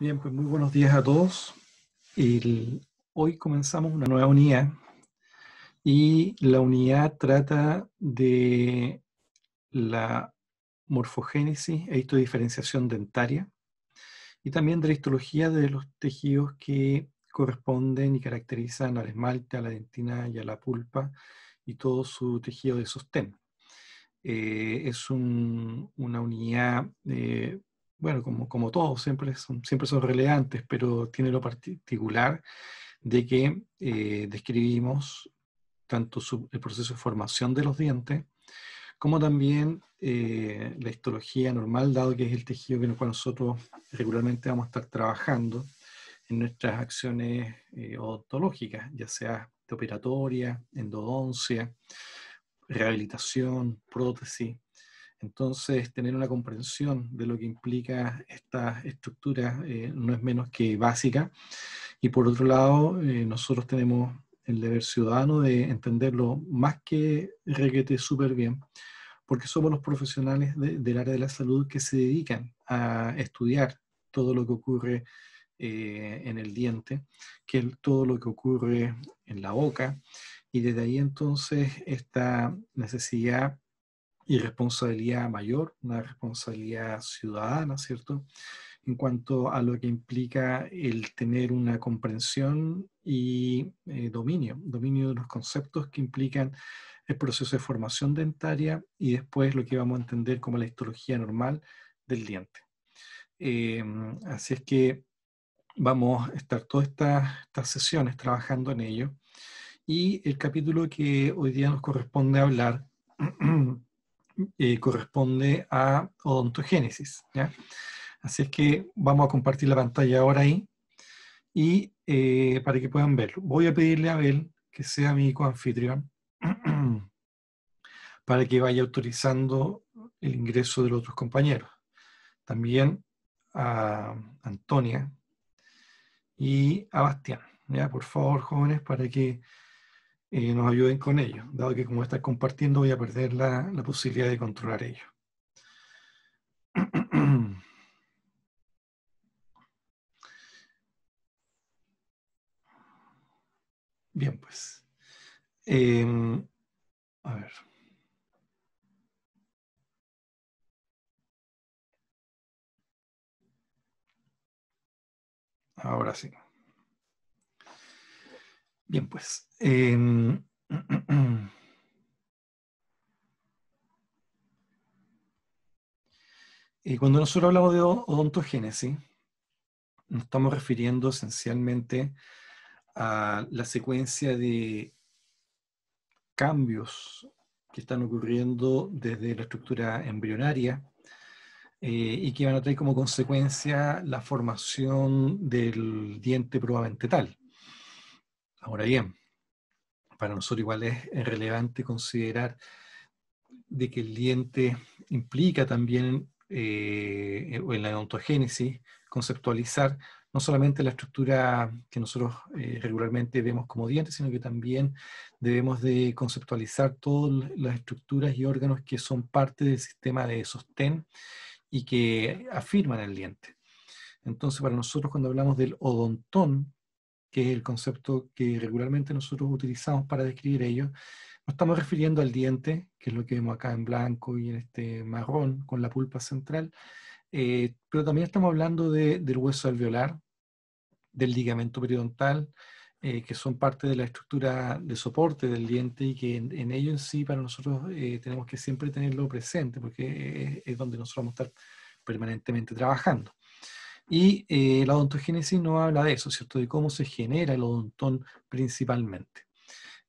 Bien, pues muy buenos días a todos. hoy comenzamos una nueva unidad y la unidad trata de la morfogénesis e histodiferenciación dentaria y también de la histología de los tejidos que corresponden y caracterizan al esmalte, a la dentina y a la pulpa y todo su tejido de sostén. Eh, es una unidad eh, bueno, como, como todos, siempre son, siempre son relevantes, pero tiene lo particular de que eh, describimos tanto el proceso de formación de los dientes, como también eh, la histología normal, dado que es el tejido con el cual nosotros regularmente vamos a estar trabajando en nuestras acciones eh, odontológicas, ya sea de operatoria, endodoncia, rehabilitación, prótesis, entonces, tener una comprensión de lo que implica esta estructura eh, no es menos que básica. Y por otro lado, eh, nosotros tenemos el deber ciudadano de entenderlo más que requete súper bien, porque somos los profesionales del área de la salud que se dedican a estudiar todo lo que ocurre eh, en el diente, que todo lo que ocurre en la boca, y desde ahí entonces esta necesidad y responsabilidad mayor, una responsabilidad ciudadana, ¿cierto? En cuanto a lo que implica el tener una comprensión y eh, dominio, dominio de los conceptos que implican el proceso de formación dentaria y después lo que vamos a entender como la histología normal del diente. Eh, así es que vamos a estar todas estas, estas sesiones trabajando en ello. Y el capítulo que hoy día nos corresponde hablar Eh, corresponde a odontogénesis. Así es que vamos a compartir la pantalla ahora ahí y eh, para que puedan verlo. Voy a pedirle a Abel que sea mi coanfitrión para que vaya autorizando el ingreso de los otros compañeros. También a Antonia y a Bastián. Por favor, jóvenes, para que y nos ayuden con ello, dado que como está compartiendo voy a perder la, posibilidad de controlar ello. Bien, pues. Em, a ver. Ahora sí. Bien, pues. Em, eh, cuando nosotros hablamos de odontogénesis, nos estamos refiriendo esencialmente a la secuencia de cambios que están ocurriendo desde la estructura embrionaria eh, y que van a traer como consecuencia la formación del diente probablemente tal. Ahora bien, para nosotros igual es relevante considerar de que el diente implica también eh, eh, en la odontogénesis conceptualizar no solamente la estructura que nosotros eh, regularmente vemos como diente, sino que también debemos de conceptualizar todas las estructuras y órganos que son parte del sistema de sostén y que afirman el diente. Entonces, para nosotros cuando hablamos del odontón, que es el concepto que regularmente nosotros utilizamos para describir ello. nos estamos refiriendo al diente, que es lo que vemos acá en blanco y en este marrón, con la pulpa central, eh, pero también estamos hablando del hueso alveolar, del ligamento periodontal, eh, que son parte de la estructura de soporte del diente y que en, ello en sí para nosotros eh, tenemos que siempre tenerlo presente, porque es donde nosotros vamos a estar permanentemente trabajando. Y eh, la odontogénesis no habla de eso, ¿cierto? De cómo se genera el odontón principalmente.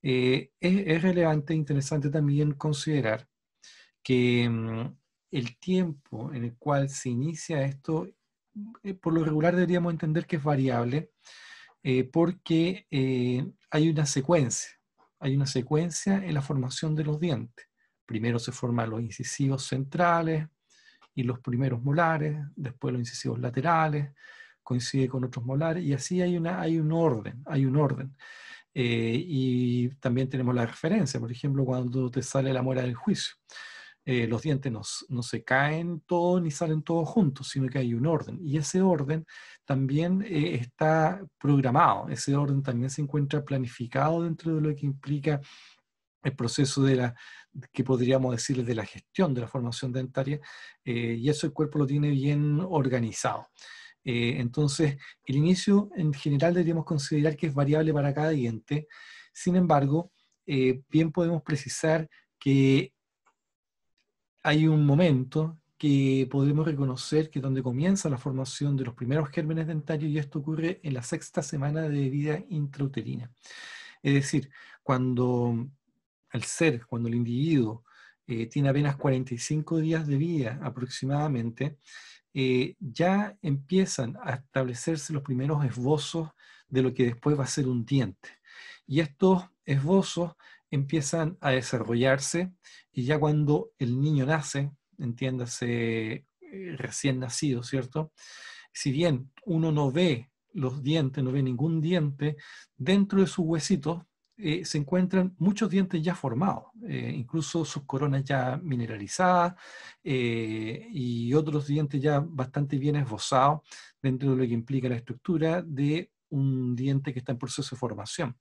Eh, es, relevante e interesante también considerar que mm, el tiempo en el cual se inicia esto, eh, por lo regular deberíamos entender que es variable, porque hay una secuencia, hay una secuencia en la formación de los dientes. Primero se forman los incisivos centrales, y los primeros molares, después los incisivos laterales, coincide con otros molares, y así hay, una, hay un orden, hay un orden. Eh, y también tenemos la referencia, por ejemplo, cuando te sale la muela del juicio. Eh, los dientes no, se caen todos ni salen todos juntos, sino que hay un orden. Y ese orden también eh, está programado, ese orden también se encuentra planificado dentro de lo que implica el proceso de la, que podríamos decirles de la gestión de la formación dentaria, eh, y eso el cuerpo lo tiene bien organizado. Eh, entonces, el inicio en general deberíamos considerar que es variable para cada diente, sin embargo, eh, bien podemos precisar que hay un momento que podemos reconocer que es donde comienza la formación de los primeros gérmenes dentarios y esto ocurre en la sexta semana de vida intrauterina. Es decir, cuando al ser, cuando el individuo eh, tiene apenas 45 días de vida aproximadamente, eh, ya empiezan a establecerse los primeros esbozos de lo que después va a ser un diente. Y estos esbozos empiezan a desarrollarse y ya cuando el niño nace, entiéndase eh, recién nacido, ¿cierto? Si bien uno no ve los dientes, no ve ningún diente, dentro de sus huesitos eh, se encuentran muchos dientes ya formados, eh, incluso sus coronas ya mineralizadas eh, y otros dientes ya bastante bien esbozados dentro de lo que implica la estructura de un diente que está en proceso de formación.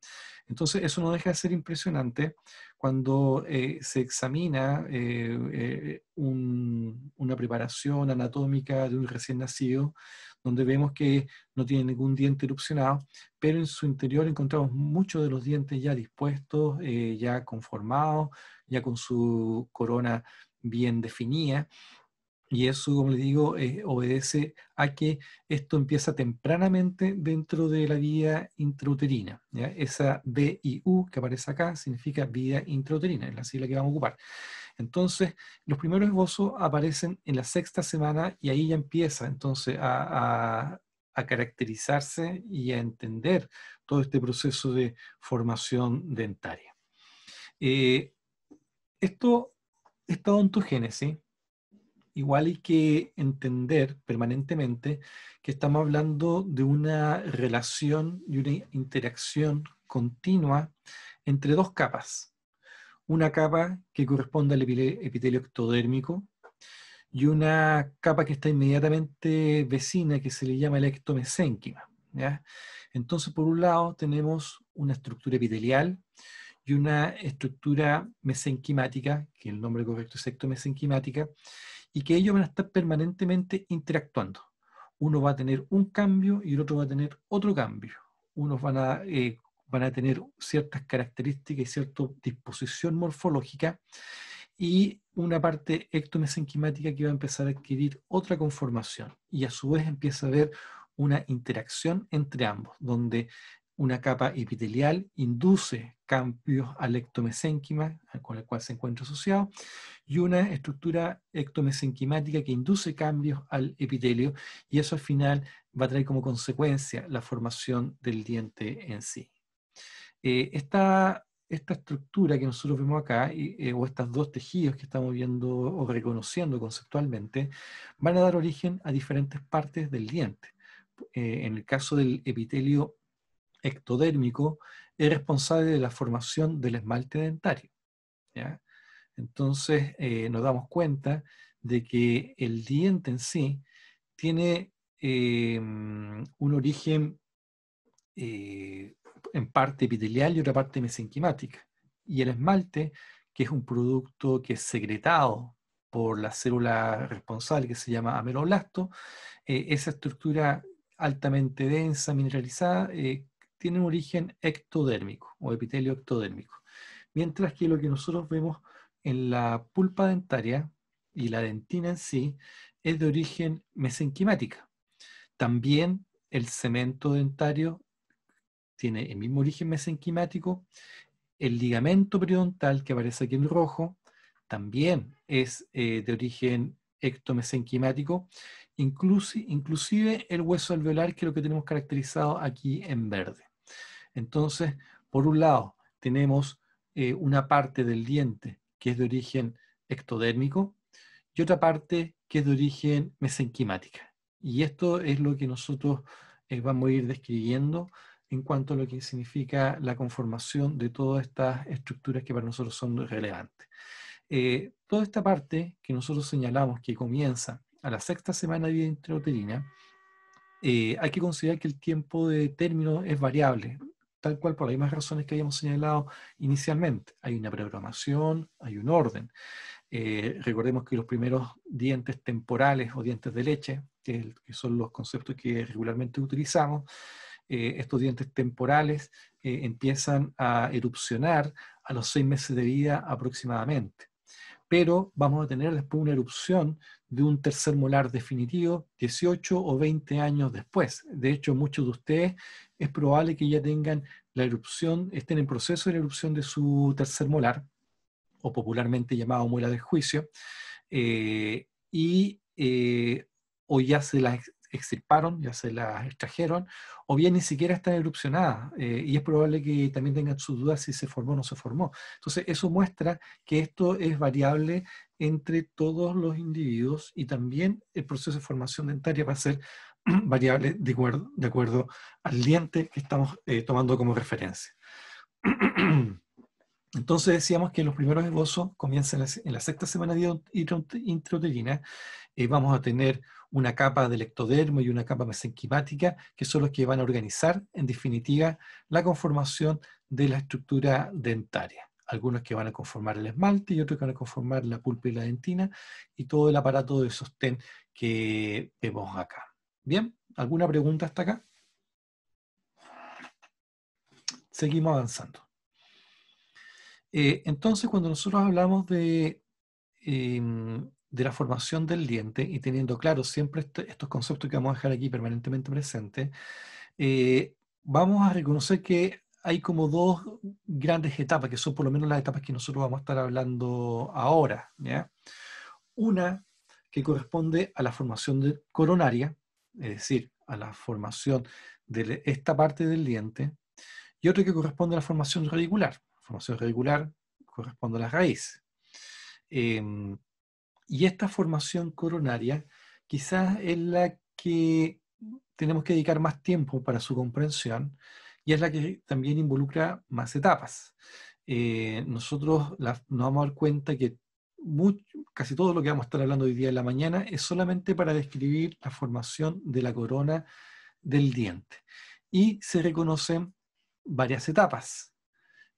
Entonces, eso no deja de ser impresionante cuando eh, se examina eh, eh, una preparación anatómica de un recién nacido, donde vemos que no tiene ningún diente erupcionado, pero en su interior encontramos muchos de los dientes ya dispuestos, ya conformados, ya con su corona bien definida. Y eso, como les digo, eh, obedece a que esto empieza tempranamente dentro de la vida intrauterina. Esa DIU que aparece acá significa vida intrauterina, es la sigla que vamos a ocupar. Entonces, los primeros esbozos aparecen en la sexta semana y ahí ya empieza entonces a, caracterizarse y a entender todo este proceso de formación dentaria. Eh, esto, esta ontogénesis igual hay que entender permanentemente que estamos hablando de una relación y una interacción continua entre dos capas. Una capa que corresponde al epitelio ectodérmico y una capa que está inmediatamente vecina que se le llama el ectomesénquima. Entonces, por un lado, tenemos una estructura epitelial y una estructura mesenquimática, que el nombre correcto es ectomesenquimática, y que ellos van a estar permanentemente interactuando. Uno va a tener un cambio y el otro va a tener otro cambio. Unos van a, eh, van a tener ciertas características y cierta disposición morfológica y una parte ectomesenquimática que va a empezar a adquirir otra conformación y a su vez empieza a haber una interacción entre ambos, donde una capa epitelial induce cambios al ectomesénquima con el cual se encuentra asociado y una estructura ectomesenquimática que induce cambios al epitelio y eso al final va a traer como consecuencia la formación del diente en sí. Eh, esta, estructura que nosotros vemos acá eh, o estos dos tejidos que estamos viendo o reconociendo conceptualmente van a dar origen a diferentes partes del diente. Eh, en el caso del epitelio ectodérmico es responsable de la formación del esmalte dentario. Entonces eh, nos damos cuenta de que el diente en sí tiene eh, un origen eh, en parte epitelial y otra parte mesenquimática. Y el esmalte, que es un producto que es secretado por la célula responsable que se llama ameloblasto, esa estructura altamente densa, mineralizada, tienen un origen ectodérmico o epitelio ectodérmico. Mientras que lo que nosotros vemos en la pulpa dentaria y la dentina en sí es de origen mesenquimática. También el cemento dentario tiene el mismo origen mesenquimático. El ligamento periodontal que aparece aquí en rojo también es eh, de origen ectomesenquimático, inclusive, inclusive el hueso alveolar, que es lo que tenemos caracterizado aquí en verde. Entonces, por un lado, tenemos eh, una parte del diente que es de origen ectodérmico y otra parte que es de origen mesenquimática. Y esto es lo que nosotros eh, vamos a ir describiendo en cuanto a lo que significa la conformación de todas estas estructuras que para nosotros son relevantes. Eh, toda esta parte que nosotros señalamos que comienza a la sexta semana de vida intrauterina, hay que considerar que el tiempo de término es variable tal cual por las mismas razones que habíamos señalado inicialmente. Hay una programación, hay un orden. Eh, recordemos que los primeros dientes temporales o dientes de leche, que, son los conceptos que regularmente utilizamos, eh, estos dientes temporales eh, empiezan a erupcionar a los seis meses de vida aproximadamente pero vamos a tener después una erupción de un tercer molar definitivo 18 o 20 años después. De hecho, muchos de ustedes es probable que ya tengan la erupción, estén en proceso de la erupción de su tercer molar, o popularmente llamado muela de juicio, eh, y hoy eh, o ya se las extirparon, ya se las extrajeron, o bien ni siquiera están erupcionadas, eh, y es probable que también tengan sus dudas si se formó o no se formó. Entonces, eso muestra que esto es variable entre todos los individuos y también el proceso de formación dentaria va a ser variable de acuerdo, al diente que estamos eh, tomando como referencia. Entonces decíamos que los primeros esbozos comienzan en la sexta semana de intrauterina. y eh, vamos a tener una capa del ectodermo y una capa mesenquimática, que son los que van a organizar, en definitiva, la conformación de la estructura dentaria. Algunos que van a conformar el esmalte y otros que van a conformar la pulpa y la dentina y todo el aparato de sostén que vemos acá. Bien, ¿alguna pregunta hasta acá? Seguimos avanzando. Eh, entonces, cuando nosotros hablamos de em, de la formación del diente y teniendo claro siempre este, estos conceptos que vamos a dejar aquí permanentemente presentes, eh, vamos a reconocer que hay como dos grandes etapas, que son por lo menos las etapas que nosotros vamos a estar hablando ahora. Una que corresponde a la formación de coronaria, es decir, a la formación de esta parte del diente, y otra que corresponde a la formación radicular. La formación radicular corresponde a la raíz. Eh, y esta formación coronaria quizás es la que tenemos que dedicar más tiempo para su comprensión y es la que también involucra más etapas. Eh, nosotros nos vamos a dar cuenta que casi todo lo que vamos a estar hablando hoy día en la mañana es solamente para describir la formación de la corona del diente. Y se reconocen varias etapas,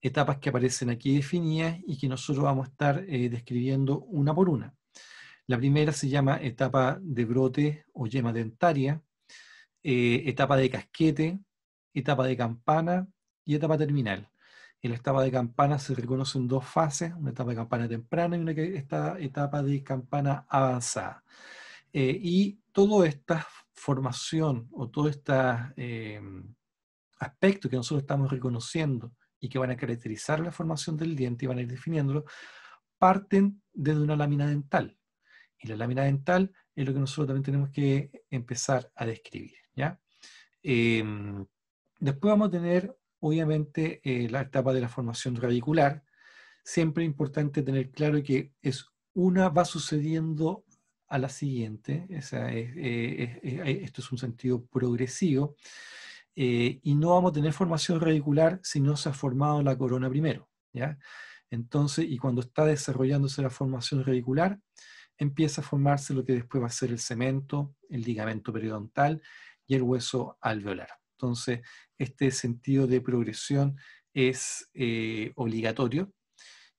etapas que aparecen aquí definidas y que nosotros vamos a estar eh, describiendo una por una. La primera se llama etapa de brote o yema dentaria, eh, etapa de casquete, etapa de campana y etapa terminal. En la etapa de campana se reconocen dos fases, una etapa de campana temprana y una etapa de campana avanzada. Eh, y toda esta formación o todo este eh, aspectos aspecto que nosotros estamos reconociendo y que van a caracterizar la formación del diente y van a ir definiéndolo, parten desde una lámina dental. Y la lámina dental es lo que nosotros también tenemos que empezar a describir. ¿ya? Em, después vamos a tener, obviamente, eh, la etapa de la formación radicular. Siempre es importante tener claro que es una va sucediendo a la siguiente, esto es un sentido progresivo, eh, y no vamos a tener formación radicular si no se ha formado la corona primero. ¿ya? Entonces, y cuando está desarrollándose la formación radicular, empieza a formarse lo que después va a ser el cemento, el ligamento periodontal y el hueso alveolar. Entonces, este sentido de progresión es eh, obligatorio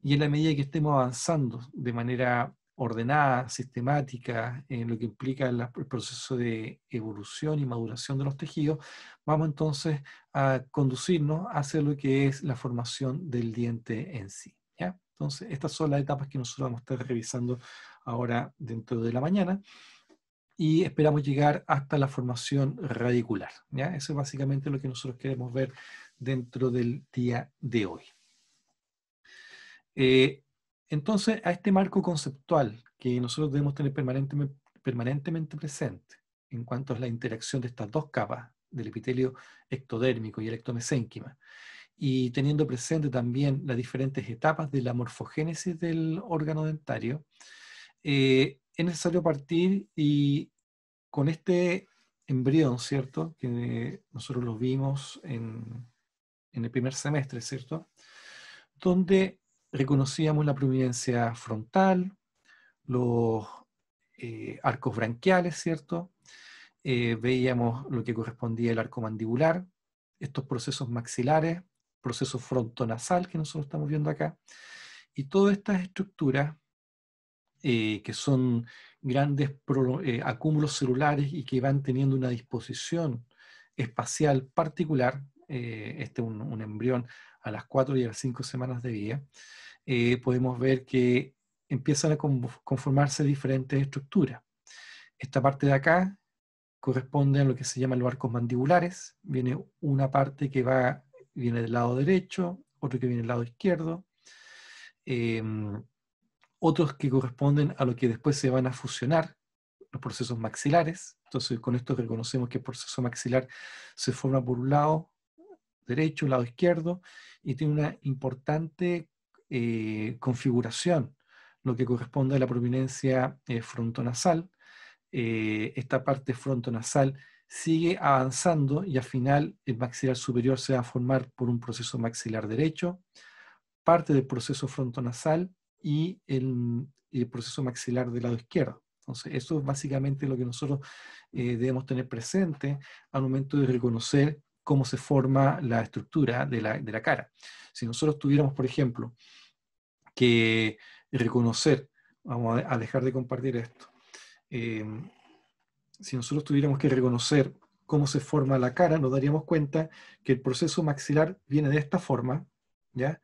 y en la medida que estemos avanzando de manera ordenada, sistemática, en lo que implica el proceso de evolución y maduración de los tejidos, vamos entonces a conducirnos hacia lo que es la formación del diente en sí. Entonces, estas son las etapas que nosotros vamos a estar revisando ahora dentro de la mañana, y esperamos llegar hasta la formación radicular. Eso es básicamente lo que nosotros queremos ver dentro del día de hoy. Eh, entonces, a este marco conceptual que nosotros debemos tener permanentemente, permanentemente presente en cuanto a la interacción de estas dos capas, del epitelio ectodérmico y el ectomesénquima, y teniendo presente también las diferentes etapas de la morfogénesis del órgano dentario, eh, es necesario partir y con este embrión, ¿cierto? Que nosotros lo vimos en, en el primer semestre, ¿cierto? Donde reconocíamos la prominencia frontal, los eh, arcos branquiales, ¿cierto? Eh, veíamos lo que correspondía al arco mandibular, estos procesos maxilares, proceso frontonasal que nosotros estamos viendo acá, y todas estas estructuras eh, que son grandes eh, acúmulos celulares y que van teniendo una disposición espacial particular, eh, este es un, embrión a las 4 y a las 5 semanas de vida, podemos ver que empiezan a conformarse diferentes estructuras. Esta parte de acá corresponde a lo que se llama los arcos mandibulares, viene una parte que va, viene del lado derecho, otro que viene del lado izquierdo, em, otros que corresponden a lo que después se van a fusionar, los procesos maxilares. Entonces, con esto reconocemos que el proceso maxilar se forma por un lado derecho, un lado izquierdo, y tiene una importante eh, configuración, lo que corresponde a la prominencia eh, frontonasal. Eh, esta parte frontonasal sigue avanzando y al final el maxilar superior se va a formar por un proceso maxilar derecho, parte del proceso frontonasal y el, proceso maxilar del lado izquierdo. Entonces, eso es básicamente lo que nosotros eh, debemos tener presente al momento de reconocer cómo se forma la estructura de la, cara. Si nosotros tuviéramos, por ejemplo, que reconocer, vamos a, dejar de compartir esto, eh, si nosotros tuviéramos que reconocer cómo se forma la cara, nos daríamos cuenta que el proceso maxilar viene de esta forma, ¿ya?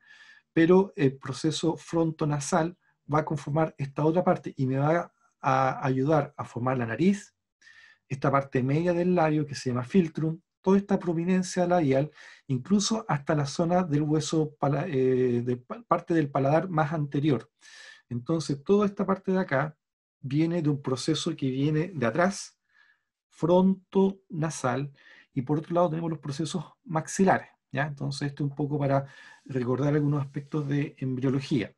pero el proceso frontonasal va a conformar esta otra parte y me va a ayudar a formar la nariz, esta parte media del labio que se llama filtrum, toda esta prominencia labial, incluso hasta la zona del hueso, eh, parte del paladar más anterior. Entonces, toda esta parte de acá viene de un proceso que viene de atrás, frontonasal, y por otro lado tenemos los procesos maxilares. Entonces, esto es un poco para recordar algunos aspectos de embriología.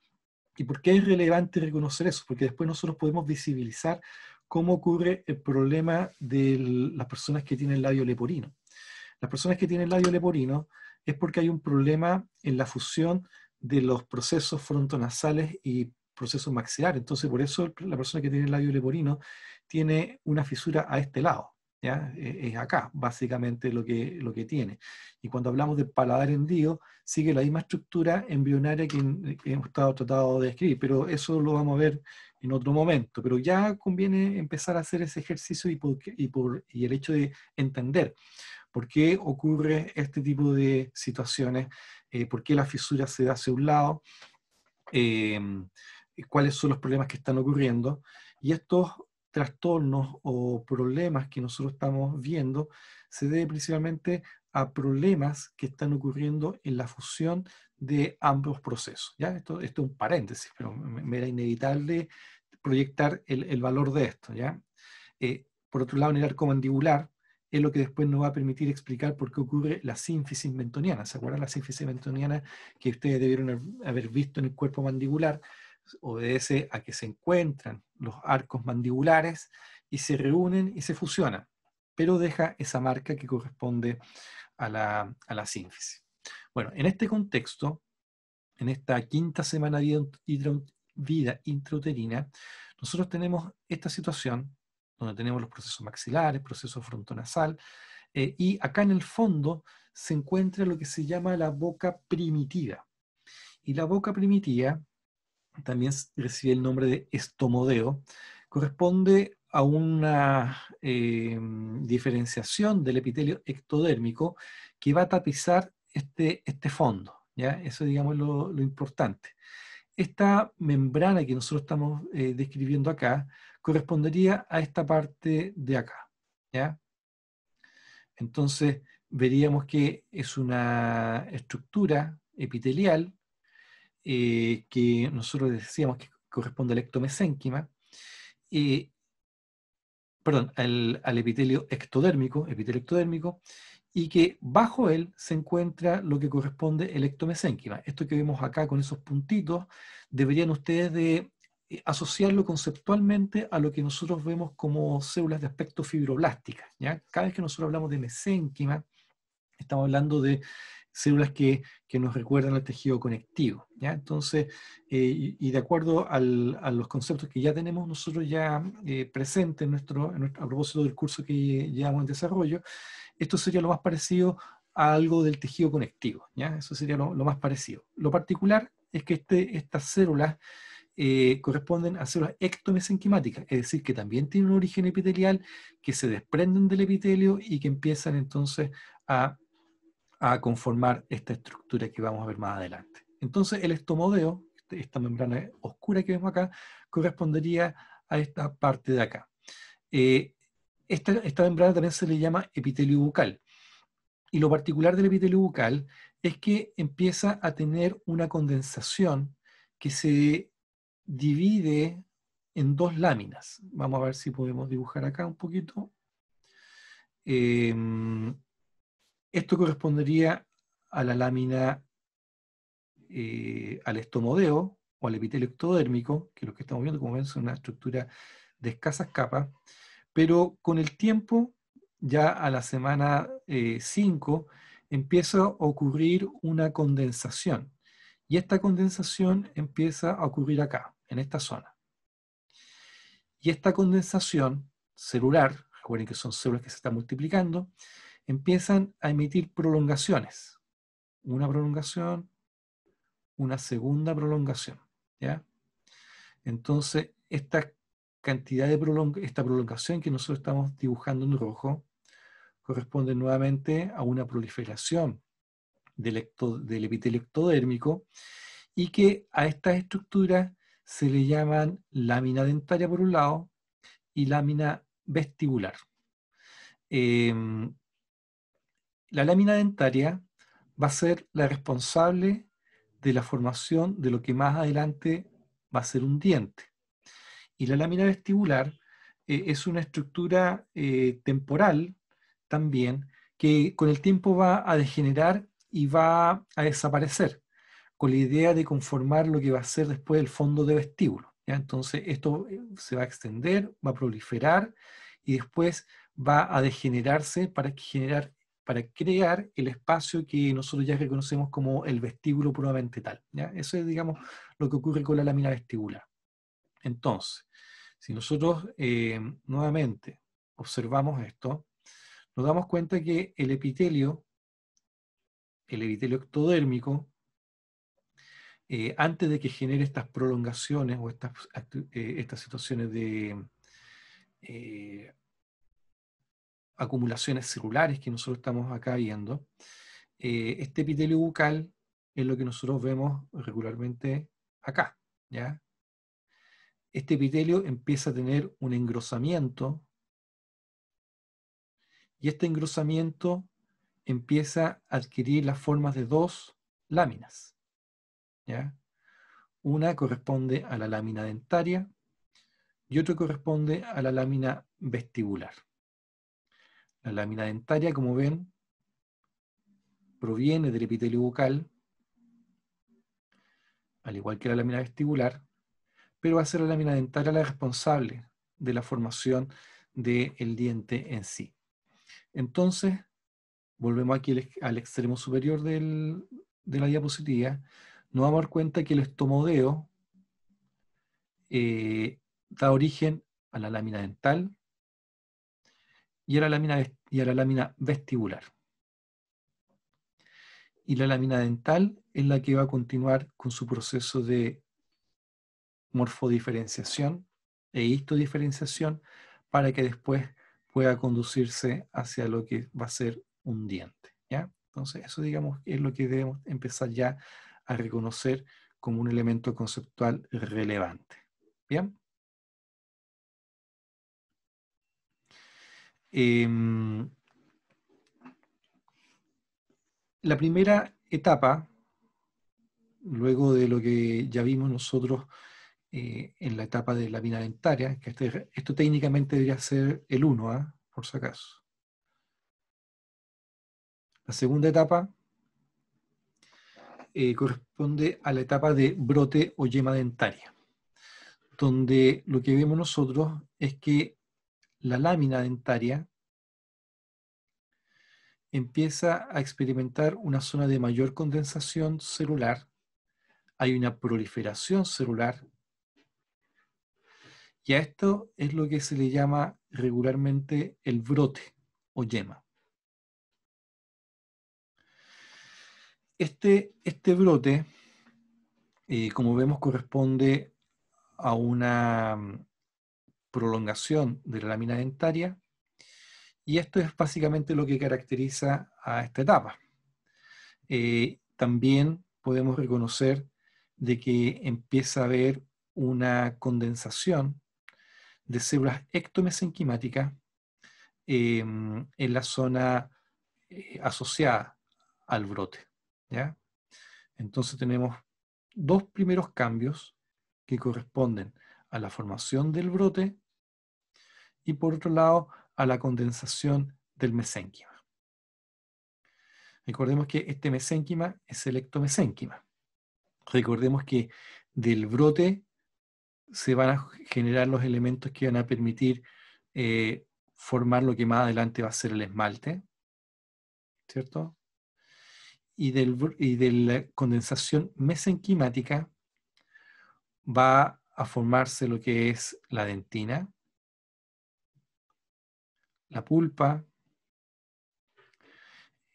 ¿Y por qué es relevante reconocer eso? Porque después nosotros podemos visibilizar cómo ocurre el problema de las personas que tienen labio leporino. Las personas que tienen labio leporino es porque hay un problema en la fusión de los procesos frontonasales y procesos maxilares. Entonces, por eso la persona que tiene el labio leporino tiene una fisura a este lado. Eh, es acá, básicamente, lo que, lo que tiene. Y cuando hablamos de paladar hendido, sigue la misma estructura embrionaria que, que hemos estado de describir, pero eso lo vamos a ver en otro momento. Pero ya conviene empezar a hacer ese ejercicio y, por, y, el hecho de entender por qué ocurre este tipo de situaciones, eh, por qué la fisura se da hacia un lado, eh, cuáles son los problemas que están ocurriendo. Y estos trastornos o problemas que nosotros estamos viendo se debe principalmente a problemas que están ocurriendo en la fusión de ambos procesos. ¿ya? Esto, esto es un paréntesis, pero me, era inevitable proyectar el, valor de esto. ¿ya? Eh, por otro lado, en el arco mandibular es lo que después nos va a permitir explicar por qué ocurre la sínfisis mentoniana. ¿Se acuerdan la sínfisis mentoniana que ustedes debieron haber visto en el cuerpo mandibular? obedece a que se encuentran los arcos mandibulares y se reúnen y se fusionan, pero deja esa marca que corresponde a la, a Bueno, en este contexto, en esta quinta semana de vida intrauterina, nosotros tenemos esta situación donde tenemos los procesos maxilares, proceso frontonasal, eh, y acá en el fondo se encuentra lo que se llama la boca primitiva. Y la boca primitiva también recibe el nombre de estomodeo, corresponde a una eh, diferenciación del epitelio ectodérmico que va a tapizar este, este fondo. ¿ya? Eso digamos lo, importante. Esta membrana que nosotros estamos eh, describiendo acá correspondería a esta parte de acá. Entonces veríamos que es una estructura epitelial eh, que nosotros decíamos que corresponde al ectomesénquima, eh, perdón, al, epitelio ectodérmico, epitelio ectodérmico, y que bajo él se encuentra lo que corresponde el ectomesénquima. Esto que vemos acá con esos puntitos, deberían ustedes de eh, asociarlo conceptualmente a lo que nosotros vemos como células de aspecto fibroblástica. ¿ya? Cada vez que nosotros hablamos de mesénquima, estamos hablando de células que, nos recuerdan al tejido conectivo. ¿ya? Entonces, eh, y, de acuerdo al, a los conceptos que ya tenemos nosotros ya eh, presentes en nuestro, nuestro, a propósito del curso que llevamos en desarrollo, esto sería lo más parecido a algo del tejido conectivo. ¿ya? Eso sería lo, más parecido. Lo particular es que este, estas células eh, corresponden a células ectomesenquimáticas, es decir, que también tienen un origen epitelial, que se desprenden del epitelio y que empiezan entonces a a conformar esta estructura que vamos a ver más adelante. Entonces, el estomodeo, este, esta membrana oscura que vemos acá, correspondería a esta parte de acá. Eh, esta, membrana también se le llama epitelio bucal. Y lo particular del epitelio bucal es que empieza a tener una condensación que se divide en dos láminas. Vamos a ver si podemos dibujar acá un poquito. Em, esto correspondería a la lámina, eh, al estomodeo o al epitelio ectodérmico, que lo que estamos viendo, como ven, es una estructura de escasas capas, pero con el tiempo, ya a la semana 5, eh, empieza a ocurrir una condensación. Y esta condensación empieza a ocurrir acá, en esta zona. Y esta condensación celular, recuerden que son células que se están multiplicando, empiezan a emitir prolongaciones. Una prolongación, una segunda prolongación. ¿ya? Entonces, esta cantidad de esta prolongación que nosotros estamos dibujando en rojo corresponde nuevamente a una proliferación del, del epitelio ectodérmico y que a estas estructuras se le llaman lámina dentaria por un lado y lámina vestibular. Em, la lámina dentaria va a ser la responsable de la formación de lo que más adelante va a ser un diente. Y la lámina vestibular eh, es una estructura eh, temporal también que con el tiempo va a degenerar y va a desaparecer, con la idea de conformar lo que va a ser después el fondo de vestíbulo. Entonces esto eh, se va a extender, va a proliferar y después va a degenerarse para generar para crear el espacio que nosotros ya reconocemos como el vestíbulo puramente tal. ¿ya? Eso es, digamos, lo que ocurre con la lámina vestibular. Entonces, si nosotros eh, nuevamente observamos esto, nos damos cuenta que el epitelio, el epitelio ectodérmico, eh, antes de que genere estas prolongaciones o estas, eh, estas situaciones de acumulaciones celulares que nosotros estamos acá viendo, eh, este epitelio bucal es lo que nosotros vemos regularmente acá. ¿ya? Este epitelio empieza a tener un engrosamiento y este engrosamiento empieza a adquirir las formas de dos láminas. Una corresponde a la lámina dentaria y otra corresponde a la lámina vestibular. La lámina dentaria, como ven, proviene del epitelio bucal, al igual que la lámina vestibular, pero va a ser la lámina dentaria la responsable de la formación del diente en sí. Entonces, volvemos aquí al extremo superior de la diapositiva, nos vamos a dar cuenta que el estomodeo eh, da origen a la lámina dental, y a la lámina, y la lámina vestibular. Y la lámina dental es la que va a continuar con su proceso de morfodiferenciación e histodiferenciación para que después pueda conducirse hacia lo que va a ser un diente. ¿ya? Entonces, eso digamos es lo que debemos empezar ya a reconocer como un elemento conceptual relevante. ¿Bien? Em, la primera etapa, luego de lo que ya vimos nosotros eh, en la etapa de la dentaria, que este, esto técnicamente debería ser el 1, a ¿ah? por si acaso. La segunda etapa eh, corresponde a la etapa de brote o yema dentaria, donde lo que vemos nosotros es que la lámina dentaria empieza a experimentar una zona de mayor condensación celular, hay una proliferación celular, y a esto es lo que se le llama regularmente el brote o yema. Este, este brote, eh, como vemos, corresponde a una prolongación de la lámina dentaria. Y esto es básicamente lo que caracteriza a esta etapa. Eh, también podemos reconocer de que empieza a haber una condensación de células ectomesenquimáticas eh, en la zona eh, asociada al brote. Entonces tenemos dos primeros cambios que corresponden a la formación del brote y por otro lado a la condensación del mesénquima. Recordemos que este mesénquima es el Recordemos que del brote se van a generar los elementos que van a permitir eh, formar lo que más adelante va a ser el esmalte, ¿cierto? Y, de la condensación mesenquimática va a formarse lo que es la dentina, la pulpa,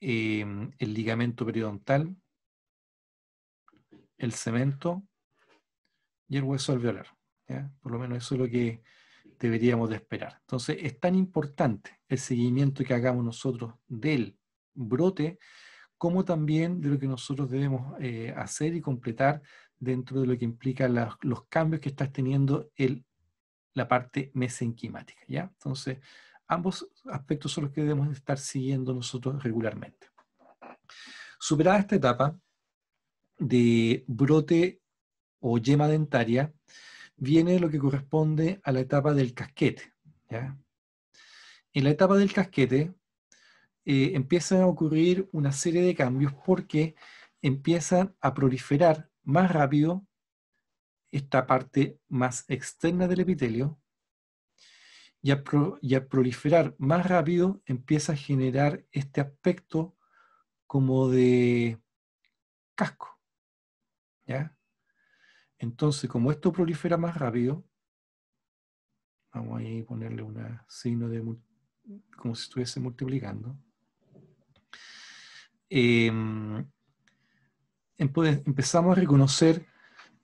em, el ligamento periodontal, el cemento y el hueso alveolar. Por lo menos eso es lo que deberíamos de esperar. Entonces es tan importante el seguimiento que hagamos nosotros del brote como también de lo que nosotros debemos eh, hacer y completar dentro de lo que implica los cambios que estás teniendo la parte mesenquimática. ¿ya? Entonces, ambos aspectos son los que debemos estar siguiendo nosotros regularmente. Superada esta etapa de brote o yema dentaria, viene lo que corresponde a la etapa del casquete. En la etapa del casquete eh, empiezan a ocurrir una serie de cambios porque empiezan a proliferar más rápido esta parte más externa del epitelio y al, proliferar más rápido empieza a generar este aspecto como de casco. ¿ya? Entonces, como esto prolifera más rápido, vamos a ponerle un signo de como si estuviese multiplicando. Em, empezamos a reconocer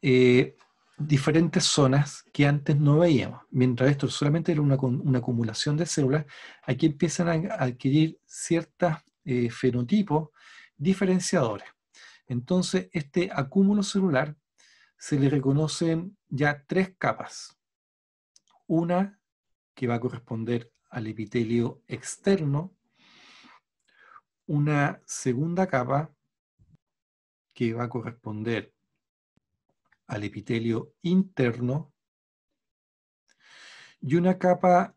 eh, diferentes zonas que antes no veíamos. Mientras esto solamente era una, acumulación de células, aquí empiezan a adquirir ciertos eh, fenotipos diferenciadores. Entonces, este acúmulo celular se le reconocen ya tres capas. Una que va a corresponder al epitelio externo, una segunda capa que va a corresponder al epitelio interno y una capa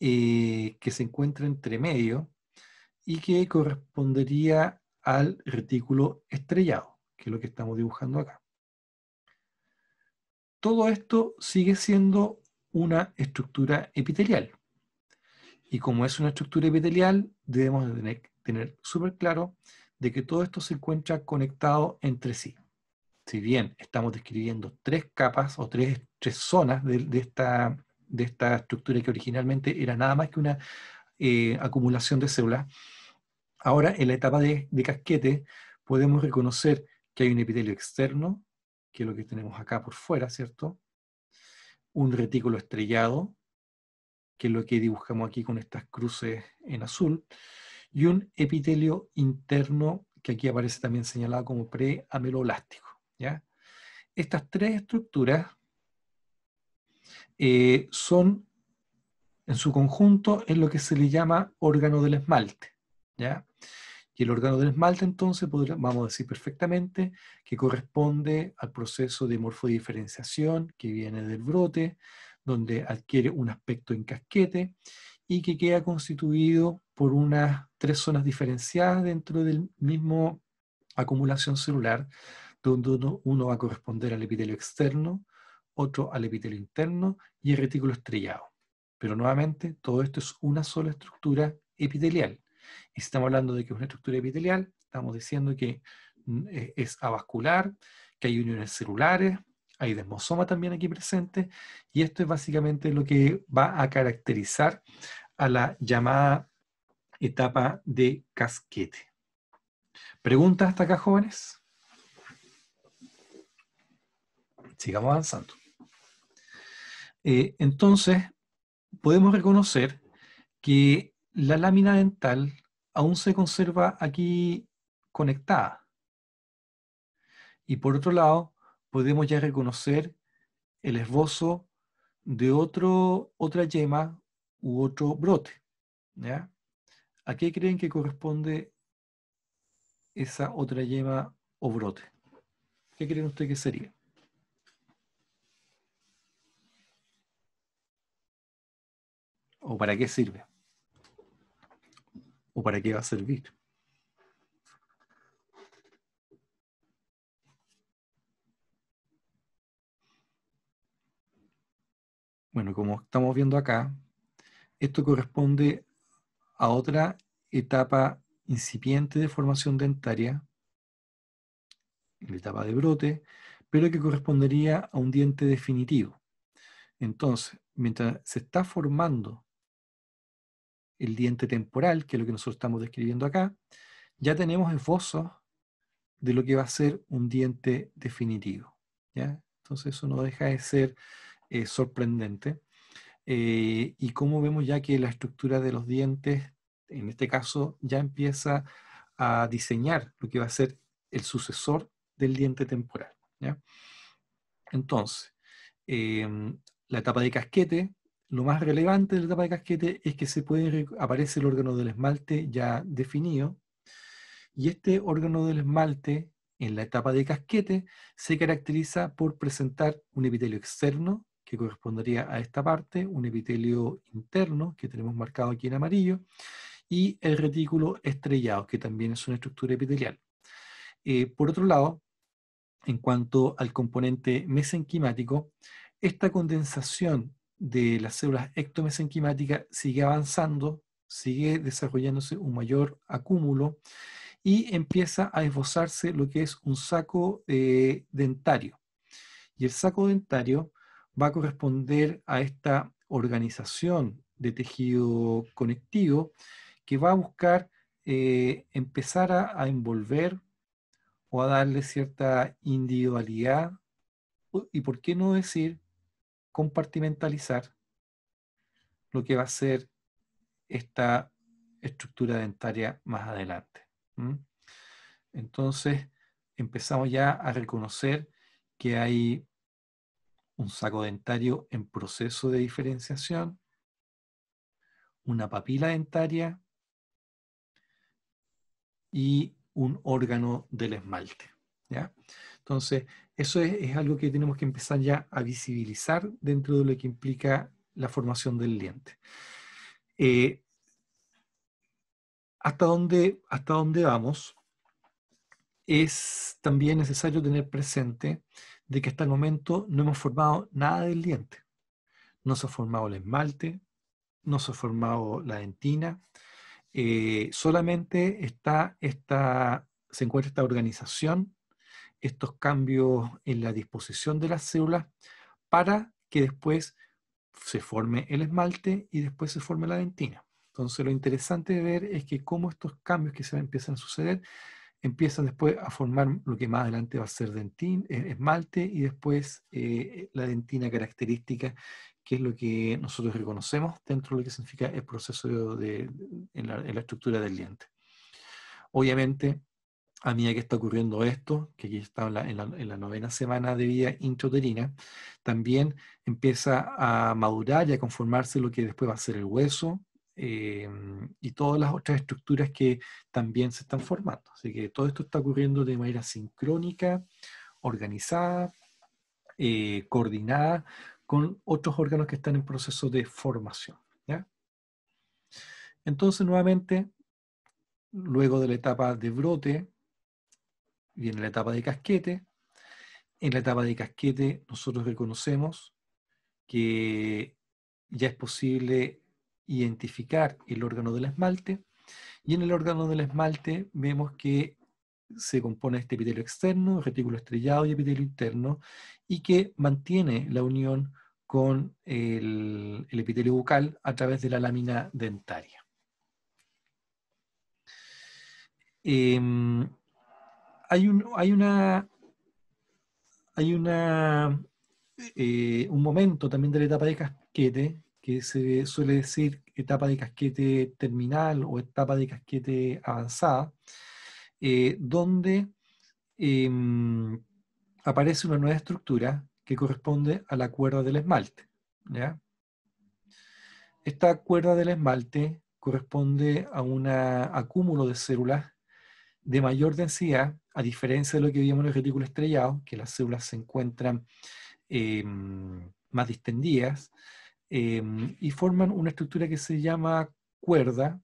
eh, que se encuentra entre medio y que correspondería al retículo estrellado, que es lo que estamos dibujando acá. Todo esto sigue siendo una estructura epitelial. Y como es una estructura epitelial, debemos tener súper claro de que todo esto se encuentra conectado entre sí. Si bien estamos describiendo tres capas o tres, zonas de, esta, estructura que originalmente era nada más que una eh, acumulación de células, ahora en la etapa de, de casquete podemos reconocer que hay un epitelio externo, que es lo que tenemos acá por fuera, ¿cierto? Un retículo estrellado, que es lo que dibujamos aquí con estas cruces en azul, y un epitelio interno que aquí aparece también señalado como preamelolástico. ¿ya? Estas tres estructuras eh, son en su conjunto en lo que se le llama órgano del esmalte. ¿ya? Y el órgano del esmalte entonces vamos a decir perfectamente que corresponde al proceso de morfodiferenciación que viene del brote, donde adquiere un aspecto en casquete y que queda constituido por una tres zonas diferenciadas dentro del mismo acumulación celular, donde uno, va a corresponder al epitelio externo, otro al epitelio interno y el retículo estrellado. Pero nuevamente, todo esto es una sola estructura epitelial. Y si estamos hablando de que es una estructura epitelial, estamos diciendo que mm, e, es avascular, que hay uniones celulares, hay desmosoma también aquí presente, y esto es básicamente lo que va a caracterizar a la llamada etapa de casquete. ¿Preguntas hasta acá, jóvenes? Sigamos avanzando. Eh, entonces, podemos reconocer que la lámina dental aún se conserva aquí conectada. Y por otro lado, podemos ya reconocer el esbozo de otro, otra yema u otro brote. ¿ya? ¿A qué creen que corresponde esa otra yema o brote? ¿Qué creen ustedes que sería? ¿O para qué sirve? ¿O para qué va a servir? Bueno, como estamos viendo acá, esto corresponde a otra etapa incipiente de formación dentaria, la etapa de brote, pero que correspondería a un diente definitivo. Entonces, mientras se está formando el diente temporal, que es lo que nosotros estamos describiendo acá, ya tenemos esbozos de lo que va a ser un diente definitivo. ¿ya? Entonces eso no deja de ser eh, sorprendente. Eh, y cómo vemos ya que la estructura de los dientes, en este caso, ya empieza a diseñar lo que va a ser el sucesor del diente temporal. Entonces, em, la etapa de casquete, lo más relevante de la etapa de casquete es que se puede, aparece el órgano del esmalte ya definido, y este órgano del esmalte en la etapa de casquete se caracteriza por presentar un epitelio externo que correspondería a esta parte, un epitelio interno que tenemos marcado aquí en amarillo, y el retículo estrellado, que también es una estructura epitelial. Eh, por otro lado, en cuanto al componente mesenquimático, esta condensación de las células ectomesenquimáticas sigue avanzando, sigue desarrollándose un mayor acúmulo y empieza a esbozarse lo que es un saco eh, dentario. Y el saco dentario va a corresponder a esta organización de tejido conectivo que va a buscar eh, empezar a, envolver o a darle cierta individualidad y, por qué no decir, compartimentalizar lo que va a ser esta estructura dentaria más adelante. Entonces, empezamos ya a reconocer que hay un saco dentario en proceso de diferenciación, una papila dentaria y un órgano del esmalte. Entonces, eso es, algo que tenemos que empezar ya a visibilizar dentro de lo que implica la formación del diente. Eh, hasta, dónde, hasta dónde vamos, es también necesario tener presente de que hasta el momento no hemos formado nada del diente. No se ha formado el esmalte, no se ha formado la dentina, eh, solamente está esta, se encuentra esta organización, estos cambios en la disposición de las células para que después se forme el esmalte y después se forme la dentina. Entonces lo interesante de ver es que cómo estos cambios que se empiezan a suceder empiezan después a formar lo que más adelante va a ser dentín, eh, esmalte y después eh, la dentina característica, que es lo que nosotros reconocemos dentro de lo que significa el proceso de, en, la, estructura del diente. Obviamente, a medida que está ocurriendo esto, que aquí está en la, novena semana de vida introterina, también empieza a madurar y a conformarse lo que después va a ser el hueso, Em, y todas las otras estructuras que también se están formando. Así que todo esto está ocurriendo de manera sincrónica, organizada, eh, coordinada con otros órganos que están en proceso de formación. Entonces, nuevamente, luego de la etapa de brote, viene la etapa de casquete. En la etapa de casquete nosotros reconocemos que ya es posible identificar el órgano del esmalte. Y en el órgano del esmalte vemos que se compone este epitelio externo, retículo estrellado y epitelio interno, y que mantiene la unión con el, epitelio bucal a través de la lámina dentaria. Em, hay, hay una, hay una, eh, un momento también de la etapa de casquete que se suele decir etapa de casquete terminal o etapa de casquete avanzada, eh, donde em, aparece una nueva estructura que corresponde a la cuerda del esmalte. Esta cuerda del esmalte corresponde a un acúmulo de células de mayor densidad, a diferencia de lo que vimos en el retículo estrellado, que las células se encuentran em, más distendidas, Em, y forman una estructura que se llama cuerda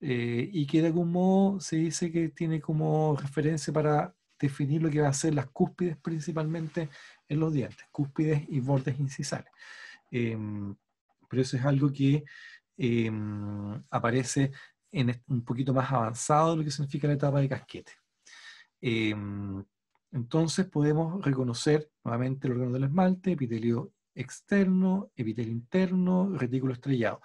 eh, y que de algún modo se dice que tiene como referencia para definir lo que va a ser las cúspides principalmente en los dientes, cúspides y bordes incisales. Em, pero eso es algo que em, aparece en un poquito más avanzado lo que significa la etapa de casquete. entonces podemos reconocer nuevamente el órgano del esmalte, epitelio externo, epitelio interno, retículo estrellado.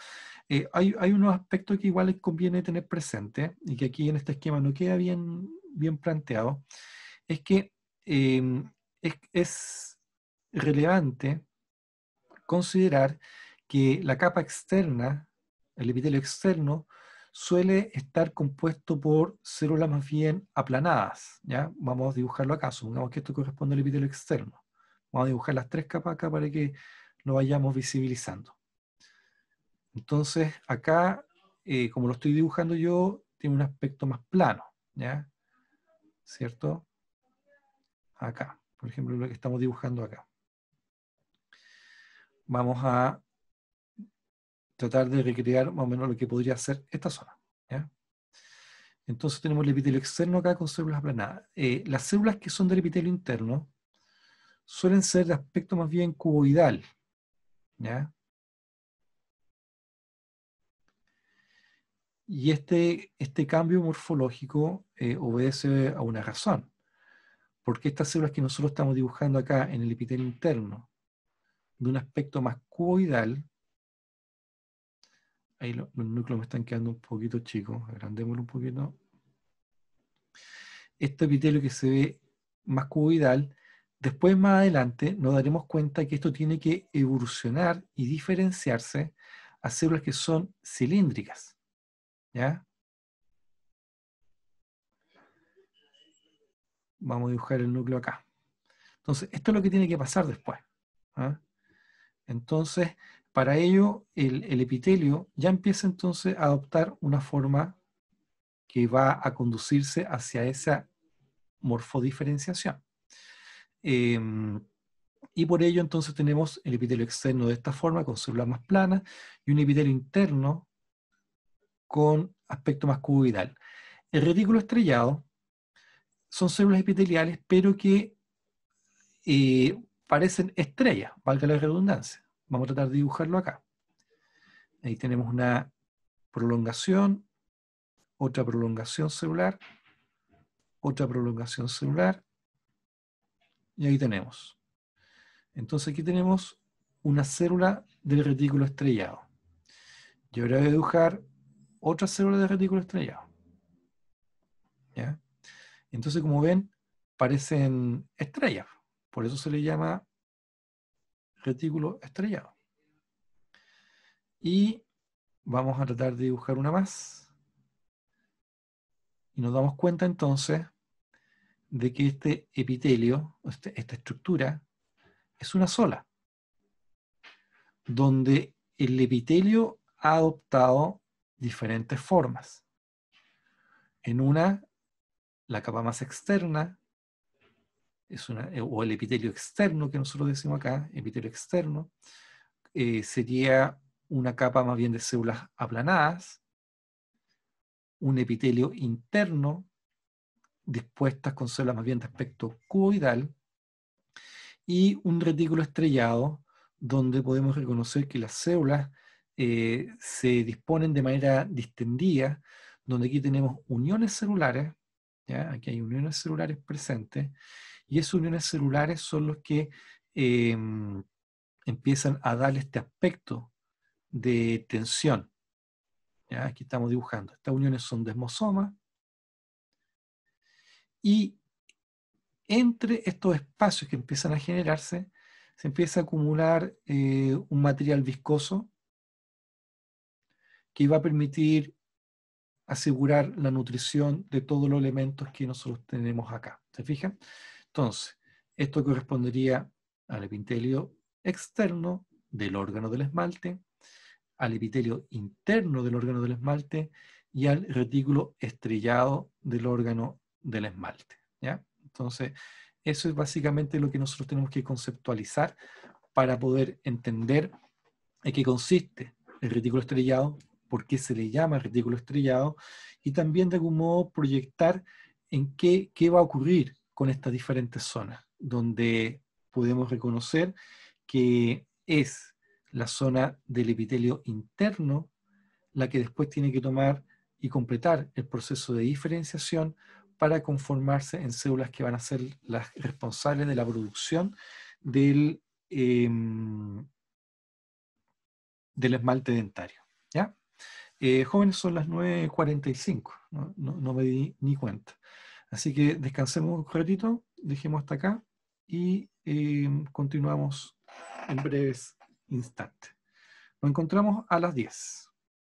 Eh, hay, unos aspectos que igual conviene tener presente y que aquí en este esquema no queda bien, bien planteado, es que em, es, relevante considerar que la capa externa, el epitelio externo, suele estar compuesto por células más bien aplanadas. ¿ya? Vamos a dibujarlo acá, supongamos que esto corresponde al epitelio externo. Vamos a dibujar las tres capas acá para que lo vayamos visibilizando. Entonces, acá, eh, como lo estoy dibujando yo, tiene un aspecto más plano, ¿ya? ¿Cierto? Acá, por ejemplo, lo que estamos dibujando acá. Vamos a tratar de recrear más o menos lo que podría ser esta zona, Entonces tenemos el epitelio externo acá con células aplanadas. Eh, las células que son del epitelio interno suelen ser de aspecto más bien cuboidal. ¿ya? Y este, este cambio morfológico eh, obedece a una razón. Porque estas células que nosotros estamos dibujando acá en el epitelio interno, de un aspecto más cuboidal, ahí los núcleos me están quedando un poquito chicos, agrandémoslo un poquito. Este epitelio que se ve más cuboidal Después, más adelante, nos daremos cuenta que esto tiene que evolucionar y diferenciarse a células que son cilíndricas. ¿Ya? Vamos a dibujar el núcleo acá. Entonces, esto es lo que tiene que pasar después. ¿ah? Entonces, para ello, el epitelio ya empieza entonces a adoptar una forma que va a conducirse hacia esa morfodiferenciación. Em, y por ello entonces tenemos el epitelio externo de esta forma, con células más planas, y un epitelio interno con aspecto más cuboidal. El retículo estrellado son células epiteliales, pero que eh, parecen estrellas, valga la redundancia. Vamos a tratar de dibujarlo acá. Ahí tenemos una prolongación, otra prolongación celular, otra prolongación celular, y ahí tenemos. Entonces aquí tenemos una célula del retículo estrellado. Yo voy a dibujar otra célula del retículo estrellado. Entonces, como ven, parecen estrellas. Por eso se le llama retículo estrellado. Y vamos a tratar de dibujar una más. Y nos damos cuenta entonces de que este epitelio, este, esta estructura, es una sola, donde el epitelio ha adoptado diferentes formas. En una, la capa más externa, es una, eh, o el epitelio externo que nosotros decimos acá, epitelio externo, eh, sería una capa más bien de células aplanadas, un epitelio interno dispuestas con células más bien de aspecto cuboidal y un retículo estrellado donde podemos reconocer que las células eh, se disponen de manera distendida, donde aquí tenemos uniones celulares, ¿ya? aquí hay uniones celulares presentes, y esas uniones celulares son los que em, empiezan a dar este aspecto de tensión. Aquí estamos dibujando. Estas uniones son desmosomas, y entre estos espacios que empiezan a generarse, se empieza a acumular eh, un material viscoso que va a permitir asegurar la nutrición de todos los elementos que nosotros tenemos acá. ¿Se fijan? Entonces, esto correspondería al epitelio externo del órgano del esmalte, al epitelio interno del órgano del esmalte y al retículo estrellado del órgano del esmalte. Entonces, eso es básicamente lo que nosotros tenemos que conceptualizar para poder entender en qué consiste el retículo estrellado, por qué se le llama retículo estrellado y también de algún modo proyectar en qué, qué va a ocurrir con estas diferentes zonas, donde podemos reconocer que es la zona del epitelio interno la que después tiene que tomar y completar el proceso de diferenciación para conformarse en células que van a ser las responsables de la producción del, em, del esmalte dentario. ¿ya? Eh, jóvenes son las 9.45, ¿no? No, me di ni cuenta. Así que descansemos un ratito, dejemos hasta acá y em, continuamos en breves instantes. Nos encontramos a las 10.